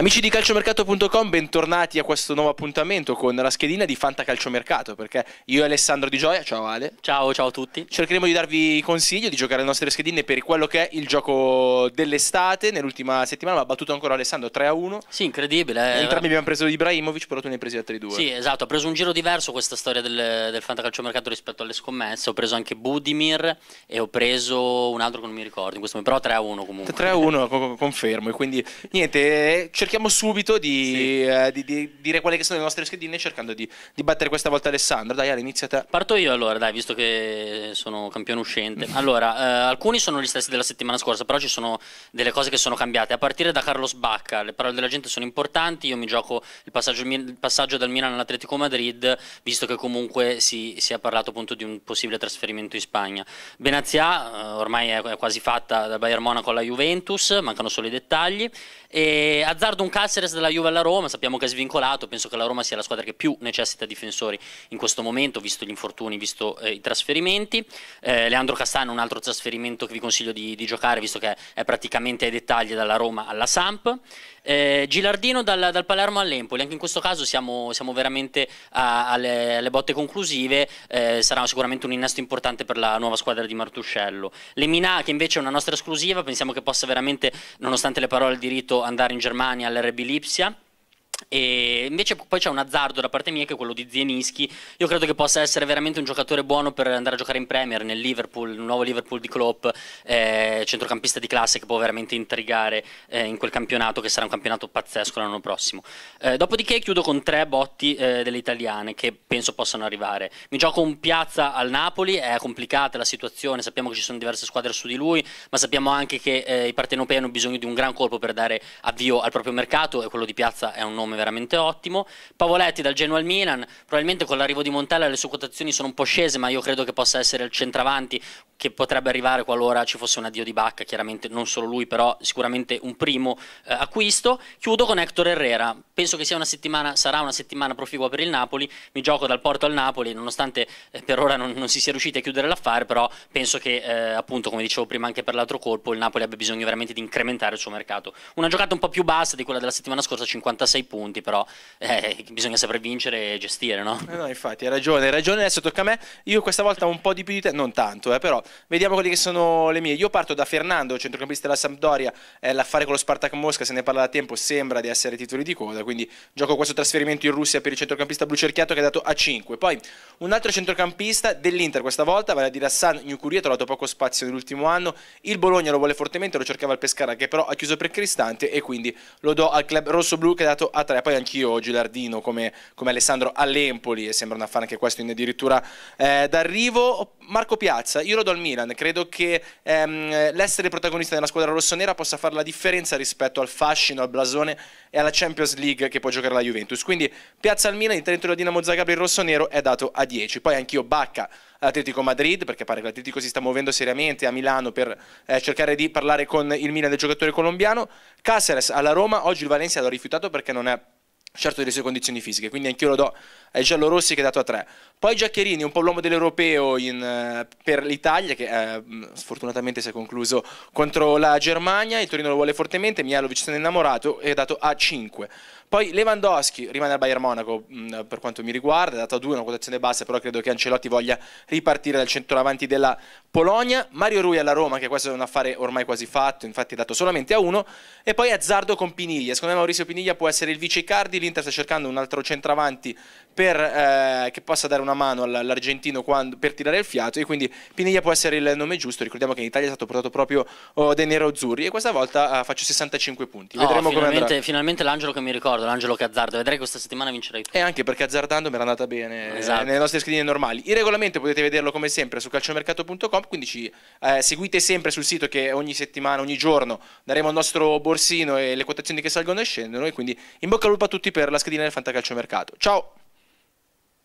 Amici di calciomercato.com, bentornati a questo nuovo appuntamento con la schedina di Fanta Calciomercato, perché io e Alessandro Di Gioia, ciao Ale. Ciao, ciao a tutti. Cercheremo di darvi consiglio di giocare le nostre schedine per quello che è il gioco dell'estate. Nell'ultima settimana ha battuto ancora Alessandro 3-1. Sì, incredibile. Entrambi abbiamo preso Ibrahimovic, però tu ne hai presi altri due. Sì, esatto, ha preso un giro diverso questa storia del, del Calciomercato rispetto alle scommesse. Ho preso anche Budimir e ho preso un altro che non mi ricordo in questo momento, però 3-1 comunque. 3-1, confermo, e quindi niente, cerchiamo cerchiamo subito di, sì. eh, di, di dire quali sono le nostre schedine cercando di, di, battere questa volta Alessandro. Dai, Ale, inizia te. Parto io allora, dai, visto che sono campione uscente. Allora, eh, alcuni sono gli stessi della settimana scorsa, però ci sono delle cose che sono cambiate. A partire da Carlos Bacca, le parole della gente sono importanti, io mi gioco il passaggio, il passaggio dal Milan all'Atletico Madrid, visto che comunque si, si, è parlato appunto di un possibile trasferimento in Spagna. Benazia, eh, ormai è quasi fatta da Bayern Monaco alla Juventus, mancano solo i dettagli. E Azzaro Riccardo un Cáceres della Juve alla Roma, sappiamo che è svincolato, penso che la Roma sia la squadra che più necessita difensori in questo momento, visto gli infortuni, visto eh, i trasferimenti. Eh, Leandro Castano, un altro trasferimento che vi consiglio di, di giocare, visto che è praticamente ai dettagli dalla Roma alla Samp. Eh, Gilardino dal, dal, Palermo all'Empoli, anche in questo caso siamo, siamo veramente a, alle, alle, botte conclusive, eh, sarà sicuramente un innesto importante per la nuova squadra di Martuscello. Lemina che invece è una nostra esclusiva, pensiamo che possa veramente, nonostante le parole di Rito, andare in Germania all'RB Lipsia e invece poi c'è un azzardo da parte mia che è quello di Zienischi. Io credo che possa essere veramente un giocatore buono per andare a giocare in Premier, nel Liverpool, un nuovo Liverpool di Klopp, eh, centrocampista di classe che può veramente intrigare eh, in quel campionato che sarà un campionato pazzesco l'anno prossimo. Eh, dopodiché chiudo con tre botti eh, delle italiane che penso possano arrivare. Mi gioco un piazza al Napoli, è complicata la situazione, sappiamo che ci sono diverse squadre su di lui, ma sappiamo anche che eh, i partenopei hanno bisogno di un gran colpo per dare avvio al proprio mercato e quello di piazza è un nome nome veramente ottimo. Pavoletti dal Genoa al Milan, probabilmente con l'arrivo di Montella le sue quotazioni sono un po' scese, ma io credo che possa essere il centravanti che potrebbe arrivare qualora ci fosse un addio di Bacca, chiaramente non solo lui, però sicuramente un primo eh, acquisto. Chiudo con Hector Herrera, penso che sia una settimana, sarà una settimana proficua per il Napoli, mi gioco dal Porto al Napoli, nonostante eh, per ora non, non, si sia riusciti a chiudere l'affare, però penso che eh, appunto come dicevo prima anche per l'altro colpo il Napoli abbia bisogno veramente di incrementare il suo mercato. Una giocata un po' più bassa di quella della settimana scorsa, 56 punti punti, però eh, bisogna saper vincere e gestire, no? Eh, no, infatti, hai ragione, hai ragione, adesso tocca a me. Io questa volta un po' di più di te, non tanto, eh, però vediamo quelle che sono le mie. Io parto da Fernando, centrocampista della Sampdoria, l'affare con lo Spartak Mosca, se ne parla da tempo, sembra di essere titoli di coda, quindi gioco questo trasferimento in Russia per il centrocampista blu cerchiato che è dato a 5. Poi un altro centrocampista dell'Inter questa volta, vale a dire Hassan Nucuri, ha trovato poco spazio nell'ultimo anno, il Bologna lo vuole fortemente, lo cercava il Pescara che però ha chiuso per Cristante e quindi lo do al club rosso-blu che è dato a 3, poi anch'io Gilardino come, come Alessandro all'Empoli e sembra una fan anche questo in addirittura eh, d'arrivo, Marco Piazza, io lo do al Milan, credo che ehm, l'essere protagonista della squadra rossonera possa fare la differenza rispetto al fascino, al blasone e alla Champions League che può giocare la Juventus. Quindi Piazza al Milan, intento la Dinamo Zagabria il rossonero è dato a 10. Poi anch'io Bacca all'Atletico Madrid, perché pare che l'Atletico si sta muovendo seriamente a Milano per eh, cercare di parlare con il Milan del giocatore colombiano. Caceres alla Roma, oggi il Valencia l'ha rifiutato perché non è certo delle sue condizioni fisiche, quindi anch'io lo do giallo rossi che è dato a 3. Poi Giaccherini, un po' l'uomo dell'europeo in, eh, per l'Italia, che eh, sfortunatamente si è concluso contro la Germania, il Torino lo vuole fortemente, Mialovic se ne è innamorato e è dato a 5. Poi Lewandowski rimane al Bayern Monaco mh, per quanto mi riguarda, è dato a 2, una quotazione bassa, però credo che Ancelotti voglia ripartire dal centroavanti della Polonia. Mario Rui alla Roma, che questo è un affare ormai quasi fatto, infatti è dato solamente a 1. E poi Azzardo con Piniglia, secondo me Maurizio Piniglia può essere il vice Icardi, l'Inter sta cercando un altro centravanti per, eh, che possa dare una mano all'argentino per tirare il fiato e quindi Piniglia può essere il nome giusto, ricordiamo che in Italia è stato portato proprio oh, dai nero-azzurri e questa volta eh, faccio 65 punti, oh, vedremo come andrà. Finalmente l'angelo che mi ricordo, l'angelo che azzardo vedrai che questa settimana vincerai tu. E eh, anche perché azzardando mi era andata bene eh, esatto. eh, nelle nostre schedine normali. Il regolamento potete vederlo come sempre su calciomercato.com, quindi ci eh, seguite sempre sul sito che ogni settimana, ogni giorno daremo il nostro borsino e le quotazioni che salgono e scendono e quindi in bocca al lupo a tutti per la schedina del fantacalciomercato. Ciao!